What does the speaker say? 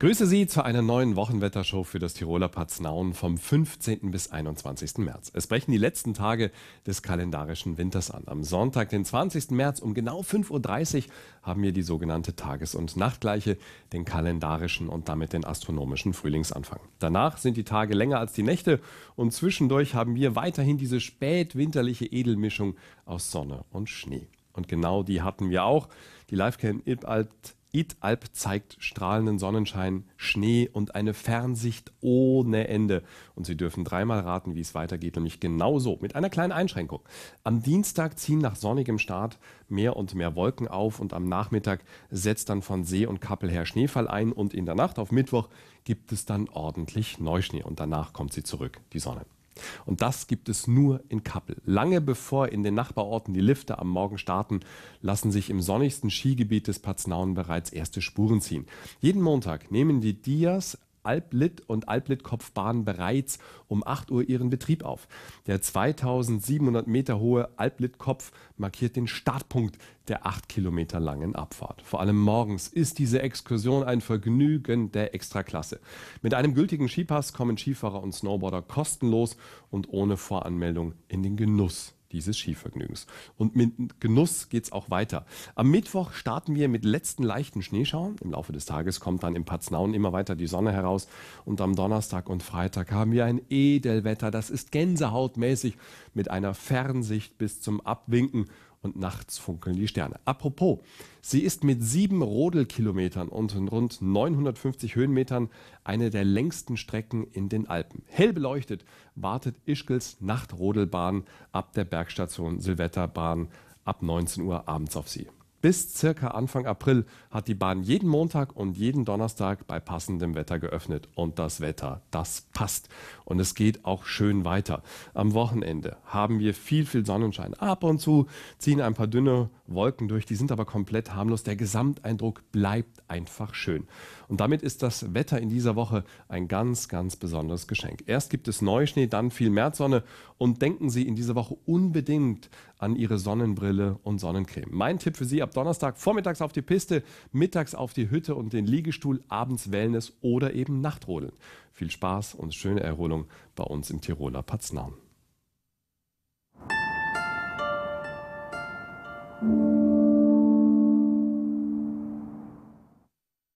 Grüße Sie zu einer neuen Wochenwettershow für das Tiroler Paznaun vom 15. bis 21. März. Es brechen die letzten Tage des kalendarischen Winters an. Am Sonntag, den 20. März um genau 5.30 Uhr haben wir die sogenannte Tages- und Nachtgleiche, den kalendarischen und damit den astronomischen Frühlingsanfang. Danach sind die Tage länger als die Nächte und zwischendurch haben wir weiterhin diese spätwinterliche Edelmischung aus Sonne und Schnee. Und genau die hatten wir auch. Die Livecam Italp, Italp zeigt strahlenden Sonnenschein, Schnee und eine Fernsicht ohne Ende. Und Sie dürfen dreimal raten, wie es weitergeht, nämlich genau so, mit einer kleinen Einschränkung. Am Dienstag ziehen nach sonnigem Start mehr und mehr Wolken auf und am Nachmittag setzt dann von See und Kappel her Schneefall ein und in der Nacht auf Mittwoch gibt es dann ordentlich Neuschnee und danach kommt sie zurück, die Sonne. Und das gibt es nur in Kappel. Lange bevor in den Nachbarorten die Lifte am Morgen starten, lassen sich im sonnigsten Skigebiet des Paznaun bereits erste Spuren ziehen. Jeden Montag nehmen die Dias Alblit und Alblitkopfbahn bereits um 8 Uhr ihren Betrieb auf. Der 2700 Meter hohe Alblitkopf markiert den Startpunkt der 8 Kilometer langen Abfahrt. Vor allem morgens ist diese Exkursion ein Vergnügen der Extraklasse. Mit einem gültigen Skipass kommen Skifahrer und Snowboarder kostenlos und ohne Voranmeldung in den Genuss dieses Skivergnügens. Und mit Genuss geht's auch weiter. Am Mittwoch starten wir mit letzten leichten Schneeschauern. Im Laufe des Tages kommt dann im Patznaun immer weiter die Sonne heraus. Und am Donnerstag und Freitag haben wir ein Edelwetter. Das ist gänsehautmäßig mit einer Fernsicht bis zum Abwinken und nachts funkeln die Sterne. Apropos, sie ist mit sieben Rodelkilometern und rund 950 Höhenmetern eine der längsten Strecken in den Alpen. Hell beleuchtet wartet Ischgls Nachtrodelbahn ab der Bergstation Silvetterbahn ab 19 Uhr abends auf sie. Bis circa Anfang April hat die Bahn jeden Montag und jeden Donnerstag bei passendem Wetter geöffnet. Und das Wetter, das passt. Und es geht auch schön weiter. Am Wochenende haben wir viel, viel Sonnenschein. Ab und zu ziehen ein paar dünne Wolken durch, die sind aber komplett harmlos. Der Gesamteindruck bleibt einfach schön. Und damit ist das Wetter in dieser Woche ein ganz, ganz besonderes Geschenk. Erst gibt es Neuschnee, dann viel Märzsonne. Und denken Sie in dieser Woche unbedingt an Ihre Sonnenbrille und Sonnencreme. Mein Tipp für Sie ab Donnerstag vormittags auf die Piste, mittags auf die Hütte und den Liegestuhl, abends Wellness oder eben Nachtrodeln. Viel Spaß und schöne Erholung bei uns im Tiroler Paznaun.